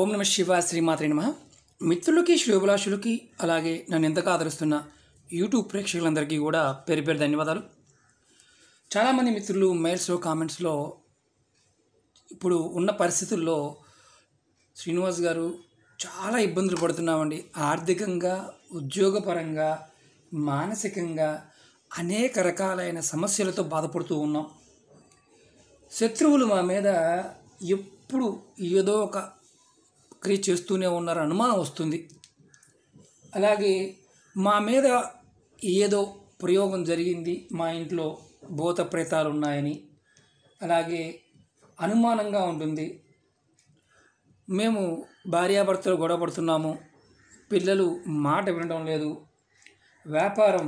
ఓం నమ శివ శ్రీమాత్రి నమ మిత్రులకి శ్రేభిలాషులకి అలాగే నన్ను ఎంతగా ఆదరిస్తున్న యూట్యూబ్ ప్రేక్షకులందరికీ కూడా పేరు పేరు ధన్యవాదాలు చాలామంది మిత్రులు మెయిల్స్లో కామెంట్స్లో ఇప్పుడు ఉన్న పరిస్థితుల్లో శ్రీనివాస్ గారు చాలా ఇబ్బందులు పడుతున్నామండి ఆర్థికంగా ఉద్యోగపరంగా మానసికంగా అనేక రకాలైన సమస్యలతో బాధపడుతూ ఉన్నాం శత్రువులు మా మీద ఎప్పుడు ఏదో ఒక క్రియ చేస్తూనే ఉన్నారు అనుమానం వస్తుంది అలాగే మా మీద ఏదో ప్రయోగం జరిగింది మా ఇంట్లో భూత ప్రేతాలు ఉన్నాయని అలాగే అనుమానంగా ఉంటుంది మేము భార్యాభర్తలు గొడవపడుతున్నాము పిల్లలు మాట వినడం లేదు వ్యాపారం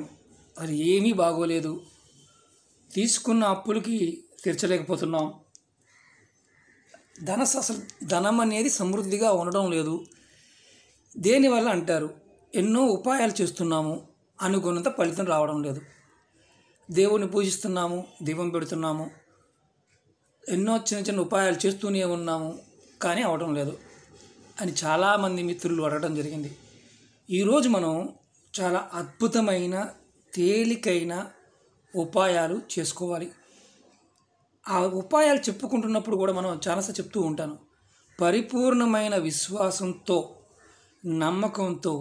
అది ఏమీ బాగోలేదు తీసుకున్న అప్పులకి తీర్చలేకపోతున్నాం ధన అసలు ధనం అనేది సమృద్ధిగా ఉండడం లేదు దేనివల్ల అంటారు ఎన్నో ఉపాయాలు చేస్తున్నాము అనుకున్నంత ఫలితం రావడం లేదు దేవుని పూజిస్తున్నాము దీపం పెడుతున్నాము ఎన్నో చిన్న చిన్న ఉపాయాలు చేస్తూనే ఉన్నాము కానీ అవడం లేదు అని చాలామంది మిత్రులు అడగడం జరిగింది ఈరోజు మనం చాలా అద్భుతమైన తేలికైన ఉపాయాలు చేసుకోవాలి ఆ ఉపాయాలు చెప్పుకుంటున్నప్పుడు కూడా మనం చాలాసార్లు చెప్తూ ఉంటాను పరిపూర్ణమైన విశ్వాసంతో నమ్మకంతో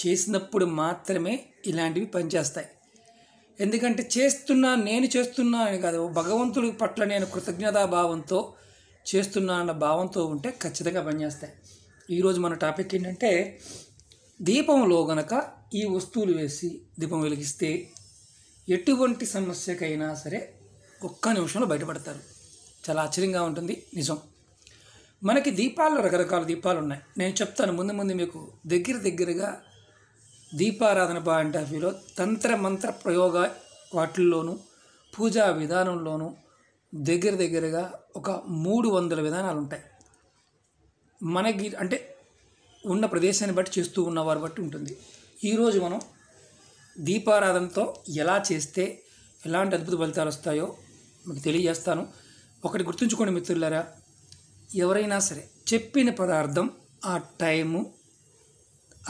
చేసినప్పుడు మాత్రమే ఇలాంటివి పనిచేస్తాయి ఎందుకంటే చేస్తున్నా నేను చేస్తున్నా అని కాదు భగవంతుడి పట్ల నేను కృతజ్ఞతాభావంతో చేస్తున్నా అన్న భావంతో ఉంటే ఖచ్చితంగా పనిచేస్తాయి ఈరోజు మన టాపిక్ ఏంటంటే దీపంలో గనక ఈ వస్తువులు వేసి దీపం వెలిగిస్తే ఎటువంటి సమస్యకైనా సరే ఒక్క నిమిషంలో బయటపడతారు చాలా ఆశ్చర్యంగా ఉంటుంది నిజం మనకి దీపాల్లో రకరకాల దీపాలు ఉన్నాయి నేను చెప్తాను ముందు ముందు మీకు దగ్గర దగ్గరగా దీపారాధన పాయింట్ ఆఫ్ వ్యూలో తంత్ర మంత్ర ప్రయోగ వాటిల్లోనూ పూజా విధానంలోనూ దగ్గర దగ్గరగా ఒక మూడు వందల విధానాలు ఉంటాయి మనకి అంటే ఉన్న ప్రదేశాన్ని బట్టి చేస్తూ ఉన్నవారు బట్టి ఉంటుంది ఈరోజు మనం దీపారాధనతో ఎలా చేస్తే ఎలాంటి అద్భుత ఫలితాలు వస్తాయో మీకు తెలియజేస్తాను ఒకటి గుర్తుంచుకోండి మిత్రులారా ఎవరైనా సరే చెప్పిన పదార్థం ఆ టైము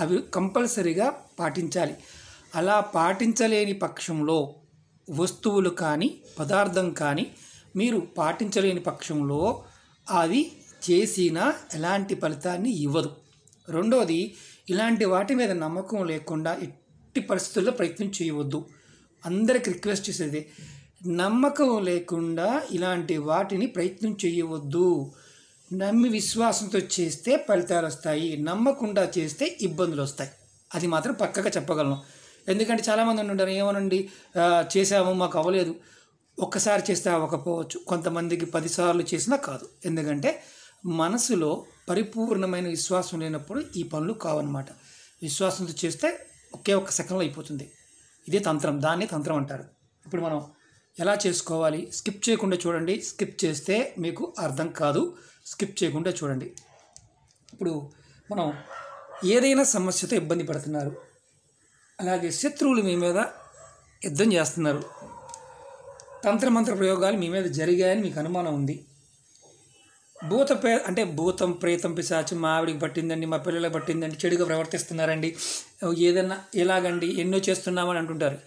అవి కంపల్సరీగా పాటించాలి అలా పాటించలేని పక్షంలో వస్తువులు కానీ పదార్థం కానీ మీరు పాటించలేని పక్షంలో అది చేసినా ఎలాంటి ఫలితాన్ని ఇవ్వదు రెండోది ఇలాంటి వాటి మీద నమ్మకం లేకుండా ఎట్టి పరిస్థితుల్లో ప్రయత్నం చేయవద్దు అందరికి రిక్వెస్ట్ చేసేది నమ్మకం లేకుండా ఇలాంటి వాటిని ప్రయత్నం చేయవద్దు నమ్మి విశ్వాసంతో చేస్తే ఫలితాలు వస్తాయి నమ్మకుండా చేస్తే ఇబ్బందులు వస్తాయి అది మాత్రం పక్కగా చెప్పగలను ఎందుకంటే చాలామంది ఉంటారు ఏమనండి చేసాము మాకు అవ్వలేదు ఒక్కసారి చేస్తే అవ్వకపోవచ్చు కొంతమందికి పదిసార్లు చేసినా కాదు ఎందుకంటే మనసులో పరిపూర్ణమైన విశ్వాసం లేనప్పుడు ఈ పనులు కావన్నమాట విశ్వాసంతో చేస్తే ఒకే ఒక్క సెకండ్లో అయిపోతుంది ఇదే తంత్రం దాన్ని తంత్రం అంటారు ఇప్పుడు మనం ఎలా చేసుకోవాలి స్కిప్ చేయకుండా చూడండి స్కిప్ చేస్తే మీకు అర్థం కాదు స్కిప్ చేయకుండా చూడండి ఇప్పుడు మనం ఏదైనా సమస్యతో ఇబ్బంది పడుతున్నారు అలాగే శత్రువులు మీ మీద యుద్ధం చేస్తున్నారు తంత్రమంత్ర ప్రయోగాలు మీ మీద జరిగాయని మీకు అనుమానం ఉంది భూత అంటే భూతం ప్రేతం పిశాచి మా ఆవిడికి పట్టిందండి మా పిల్లలకు పట్టిందండి చెడుగా ప్రవర్తిస్తున్నారండి ఏదన్నా ఎలాగండి ఎన్నో చేస్తున్నామని అంటుంటారు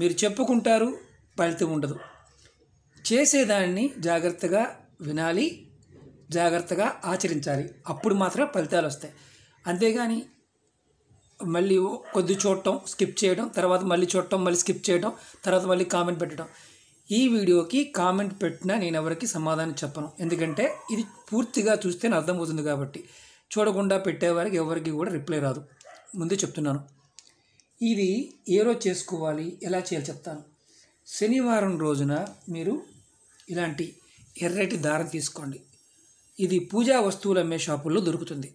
మీరు చెప్పుకుంటారు ఫలితం ఉండదు చేసేదాన్ని జాగ్రత్తగా వినాలి జాగ్రత్తగా ఆచరించాలి అప్పుడు మాత్రమే ఫలితాలు వస్తాయి అంతేగాని మళ్ళీ కొద్ది చూడటం స్కిప్ చేయడం తర్వాత మళ్ళీ చూడటం మళ్ళీ స్కిప్ చేయడం తర్వాత మళ్ళీ కామెంట్ పెట్టడం ఈ వీడియోకి కామెంట్ పెట్టినా నేను ఎవరికి సమాధానం చెప్పను ఎందుకంటే ఇది పూర్తిగా చూస్తేనే అర్థమవుతుంది కాబట్టి చూడకుండా పెట్టేవారికి ఎవరికి కూడా రిప్లై రాదు ముందే చెప్తున్నాను ఇది ఏ రోజు చేసుకోవాలి ఎలా చేయాలి చెప్తాను శనివారం రోజున మీరు ఇలాంటి ఎర్రటి దారం తీసుకోండి ఇది పూజా వస్తువులు అమ్మే షాపుల్లో దొరుకుతుంది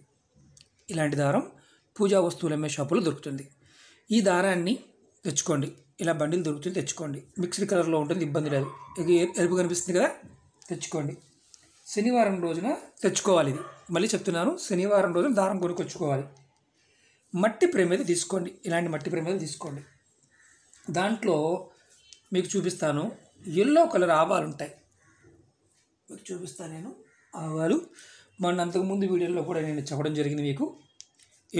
ఇలాంటి దారం పూజా వస్తువులు అమ్మే షాపుల్లో దొరుకుతుంది ఈ దారాన్ని తెచ్చుకోండి ఇలా బండిలు దొరుకుతుంది తెచ్చుకోండి మిక్స్డ్ కలర్లో ఉంటుంది ఇబ్బంది లేదు ఎరుపు కనిపిస్తుంది కదా తెచ్చుకోండి శనివారం రోజున తెచ్చుకోవాలి ఇది మళ్ళీ చెప్తున్నాను శనివారం రోజున దారం కొనుక్కొచ్చుకోవాలి మట్టి ప్రేమేది తీసుకోండి ఇలాంటి మట్టి ప్రేమేది తీసుకోండి దాంట్లో మీకు చూపిస్తాను ఎల్లో కలర్ ఆవాలు ఉంటాయి మీకు చూపిస్తాను నేను ఆవాలు మన అంతకుముందు వీడియోలో కూడా నేను చెప్పడం జరిగింది మీకు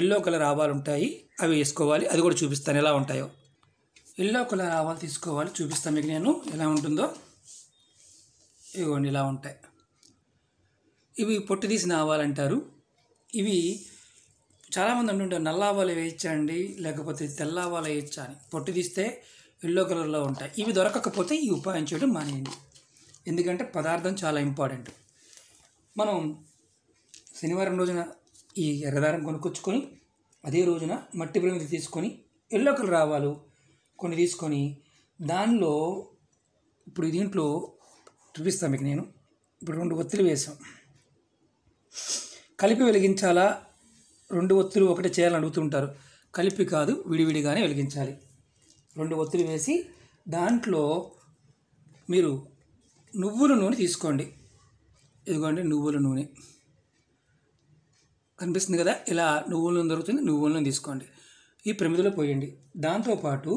ఎల్లో కలర్ ఆవాలు ఉంటాయి అవి వేసుకోవాలి అది కూడా చూపిస్తాను ఎలా ఉంటాయో ఎల్లో కలర్ ఆవాలు తీసుకోవాలి చూపిస్తాను మీకు నేను ఎలా ఉంటుందో ఇవ్వండి ఇలా ఉంటాయి ఇవి పొట్టు తీసిన ఆవాలు అంటారు ఇవి చాలామంది అంటుంటారు నల్ల ఆవాలు వేయించండి లేకపోతే తెల్ల ఆవాలు వేయచ్చా అని పొట్టు తీస్తే ఎల్లో కలర్లో ఉంటాయి ఇవి దొరకకపోతే ఈ ఉపాయం చేయడం మానేయండి ఎందుకంటే పదార్థం చాలా ఇంపార్టెంట్ మనం శనివారం రోజున ఈ ఎర్రదారం కొనుక్కొచ్చుకొని అదే రోజున మట్టి ప్రమిది తీసుకొని ఎల్లో కలర్ రావాలి కొన్ని తీసుకొని దానిలో ఇప్పుడు దీంట్లో చూపిస్తాను మీకు నేను ఇప్పుడు రెండు ఒత్తులు వేసాం కలిపి వెలిగించాలా రెండు ఒత్తులు ఒకటి చేయాలని అడుగుతుంటారు కలిపి కాదు విడివిడిగానే వెలిగించాలి రెండు ఒత్తిడి వేసి దాంట్లో మీరు నువ్వుల నూనె తీసుకోండి ఇదిగోండి నువ్వుల నూనె కనిపిస్తుంది కదా ఇలా నువ్వుల నూనె దొరుకుతుంది నువ్వుల నూనె తీసుకోండి ఈ ప్రమిదలో పోయండి దాంతోపాటు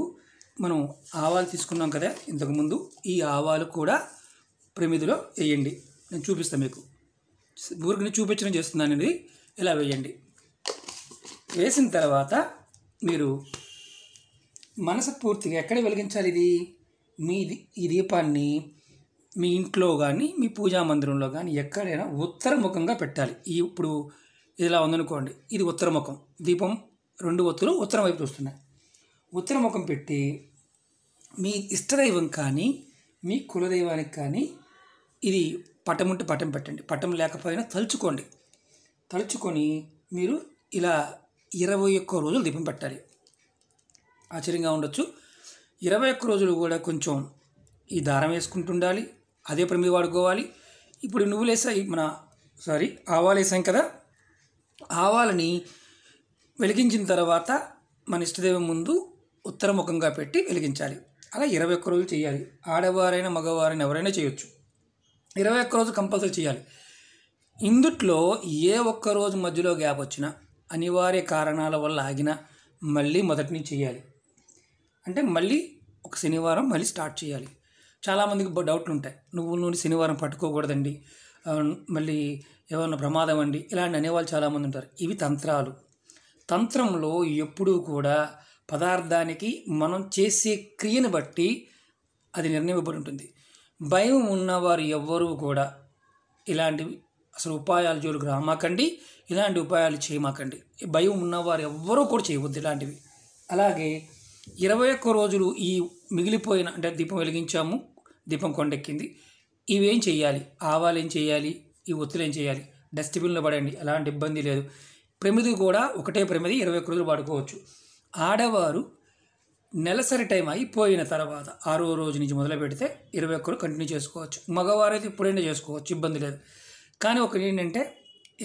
మనం ఆవాలు తీసుకున్నాం కదా ఇంతకుముందు ఈ ఆవాలు కూడా ప్రమిదిలో వేయండి నేను చూపిస్తాను మీకు ఊరికి చూపించడం చేస్తున్నానండి ఇలా వేయండి వేసిన తర్వాత మీరు మనసు పూర్తిగా ఎక్కడ వెలిగించాలి ఇది మీ ఈ దీపాన్ని మీ ఇంట్లో కానీ మీ పూజా మందిరంలో కానీ ఎక్కడైనా ఉత్తరముఖంగా పెట్టాలి ఈ ఇప్పుడు ఇదిలా ఉందనుకోండి ఇది ఉత్తరముఖం దీపం రెండు ఒత్తులు ఉత్తరం వైపు చూస్తున్నాయి ఉత్తరముఖం పెట్టి మీ ఇష్టదైవం కానీ మీ కులదైవానికి కానీ ఇది పటం ఉంటే పటం పెట్టండి పటం లేకపోయినా తలుచుకోండి తలుచుకొని మీరు ఇలా ఇరవై ఒక్క రోజులు దీపం పెట్టాలి ఆశ్చర్యంగా ఉండొచ్చు ఇరవై ఒక్క రోజులు కూడా కొంచెం ఈ దారం వేసుకుంటుండాలి అదే ప్రమి వాడుకోవాలి ఇప్పుడు వేసాయి మన సారీ ఆవాలు వేసాం కదా ఆవాలని వెలిగించిన తర్వాత మన ఇష్టదేవం ముందు ఉత్తరముఖంగా పెట్టి వెలిగించాలి అలా ఇరవై ఒక్క రోజులు చేయాలి ఆడవారైనా మగవారైనా ఎవరైనా చేయొచ్చు ఇరవై ఒక్క రోజు కంపల్సరీ చేయాలి ఇందుట్లో ఏ ఒక్క రోజు మధ్యలో గ్యాప్ వచ్చినా అనివార్య కారణాల వల్ల ఆగినా మళ్ళీ మొదటిని చేయాలి అంటే మళ్ళీ ఒక శనివారం మళ్ళీ స్టార్ట్ చేయాలి చాలామందికి డౌట్లు ఉంటాయి నువ్వు నూనె శనివారం పట్టుకోకూడదండి మళ్ళీ ఏమన్నా ప్రమాదం అండి ఇలాంటి అనేవాళ్ళు చాలామంది ఉంటారు ఇవి తంత్రాలు తంత్రంలో ఎప్పుడూ కూడా పదార్థానికి మనం చేసే క్రియను బట్టి అది నిర్ణయింపబడి ఉంటుంది భయం ఉన్నవారు ఎవ్వరూ కూడా ఇలాంటివి అసలు ఉపాయాలు జోలికి రామాకండి ఇలాంటి ఉపాయాలు చేయమాకండి భయం ఉన్నవారు ఎవ్వరూ కూడా చేయవద్దు ఇలాంటివి అలాగే ఇరవై ఒక్క రోజులు ఈ మిగిలిపోయిన అంటే దీపం వెలిగించాము దీపం కొండెక్కింది ఇవేం చేయాలి ఆవాలు ఏం చేయాలి ఈ ఒత్తులు ఏం చేయాలి డస్ట్బిన్లో పడండి అలాంటి ఇబ్బంది లేదు ప్రమిది కూడా ఒకటే ప్రమిది ఇరవై ఒక్క రోజులు పడుకోవచ్చు ఆడవారు నెలసరి టైం అయిపోయిన తర్వాత ఆరో రోజు నుంచి మొదలు పెడితే ఇరవై ఒక్కరు కంటిన్యూ చేసుకోవచ్చు మగవారైతే ఇప్పుడైనా చేసుకోవచ్చు ఇబ్బంది లేదు కానీ ఒకటి ఏంటంటే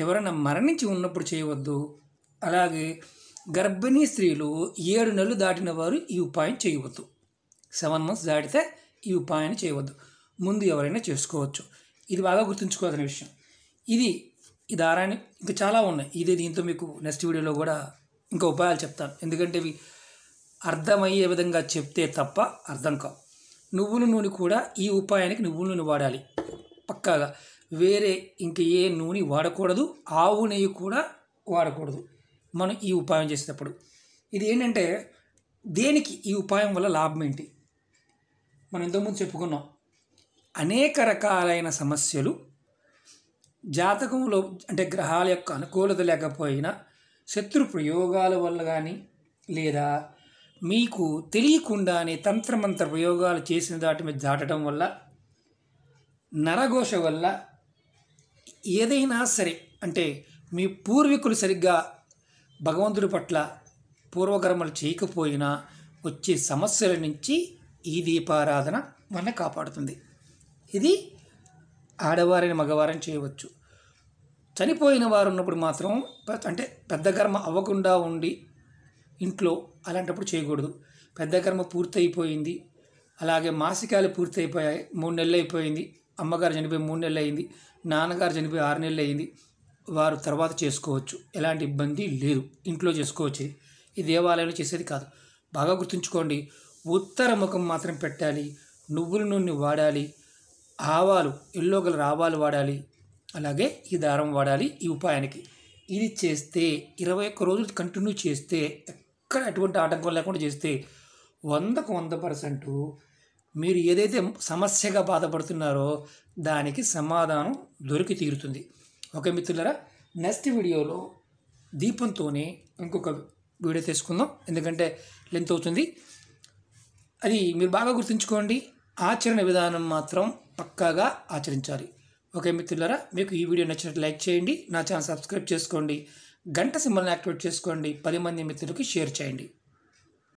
ఎవరైనా మరణించి ఉన్నప్పుడు చేయవద్దు అలాగే గర్భిణీ స్త్రీలు ఏడు నెలలు దాటిన వారు ఈ ఉపాయం చేయవద్దు సెవెన్ మంత్స్ దాటితే ఈ ఉపాయాన్ని చేయవద్దు ముందు ఎవరైనా చేసుకోవచ్చు ఇది బాగా గుర్తుంచుకోవాల్సిన విషయం ఇది ఈ దారాన్ని ఇంకా చాలా ఉన్నాయి ఇదే దీంతో మీకు నెక్స్ట్ వీడియోలో కూడా ఇంకా ఉపాయాలు చెప్తాను ఎందుకంటే ఇవి అర్థమయ్యే విధంగా చెప్తే తప్ప అర్థం కావు నువ్వుల నూనె కూడా ఈ ఉపాయానికి నువ్వుల నూనె వాడాలి పక్కాగా వేరే ఇంక ఏ నూనె వాడకూడదు ఆవు నెయ్యి కూడా వాడకూడదు మనం ఈ ఉపాయం చేసేటప్పుడు ఇది ఏంటంటే దేనికి ఈ ఉపాయం వల్ల లాభం ఏంటి మనం ఇంతకుముందు చెప్పుకున్నాం అనేక రకాలైన సమస్యలు జాతకంలో అంటే గ్రహాల యొక్క అనుకూలత లేకపోయినా శత్రు ప్రయోగాల వల్ల కానీ లేదా మీకు తెలియకుండానే తంత్రమంత్ర ప్రయోగాలు చేసిన దాటి మీద దాటడం వల్ల నరఘోష వల్ల ఏదైనా సరే అంటే మీ పూర్వీకులు సరిగ్గా భగవంతుడి పట్ల పూర్వకర్మలు చేయకపోయినా వచ్చే సమస్యల నుంచి ఈ దీపారాధన మన కాపాడుతుంది ఇది ఆడవారిని మగవారిని చేయవచ్చు చనిపోయిన వారు ఉన్నప్పుడు మాత్రం అంటే పెద్ద కర్మ అవ్వకుండా ఉండి ఇంట్లో అలాంటప్పుడు చేయకూడదు పెద్ద కర్మ పూర్తయిపోయింది అలాగే మాసికాలు పూర్తయిపోయాయి మూడు నెలలు అయిపోయింది అమ్మగారు చనిపోయి మూడు నెలలు అయింది నాన్నగారు చనిపోయి ఆరు నెలలు అయింది వారు తర్వాత చేసుకోవచ్చు ఎలాంటి ఇబ్బంది లేదు ఇంట్లో చేసుకోవచ్చు ఈ దేవాలయంలో చేసేది కాదు బాగా గుర్తుంచుకోండి ఉత్తర ముఖం మాత్రం పెట్టాలి నువ్వుల నూనె వాడాలి ఆవాలు ఎల్లో గల రావాలు వాడాలి అలాగే ఈ దారం వాడాలి ఈ ఉపాయానికి ఇది చేస్తే ఇరవై ఒక్క రోజులు కంటిన్యూ చేస్తే ఎక్కడ ఎటువంటి ఆటంకం లేకుండా చేస్తే వందకు వంద పర్సెంట్ మీరు ఏదైతే సమస్యగా బాధపడుతున్నారో దానికి సమాధానం దొరికి తీరుతుంది ఓకే మిత్రులరా నెక్స్ట్ వీడియోలో దీపంతోనే ఇంకొక వీడియో తీసుకుందాం ఎందుకంటే లెంత్ అవుతుంది అది మీరు బాగా గుర్తుంచుకోండి ఆచరణ విధానం మాత్రం పక్కాగా ఆచరించాలి ఓకే మిత్రులరా మీకు ఈ వీడియో నచ్చినట్టు లైక్ చేయండి నా ఛానల్ సబ్స్క్రైబ్ చేసుకోండి గంట సింబల్ని యాక్టివేట్ చేసుకోండి పది మంది మిత్రులకి షేర్ చేయండి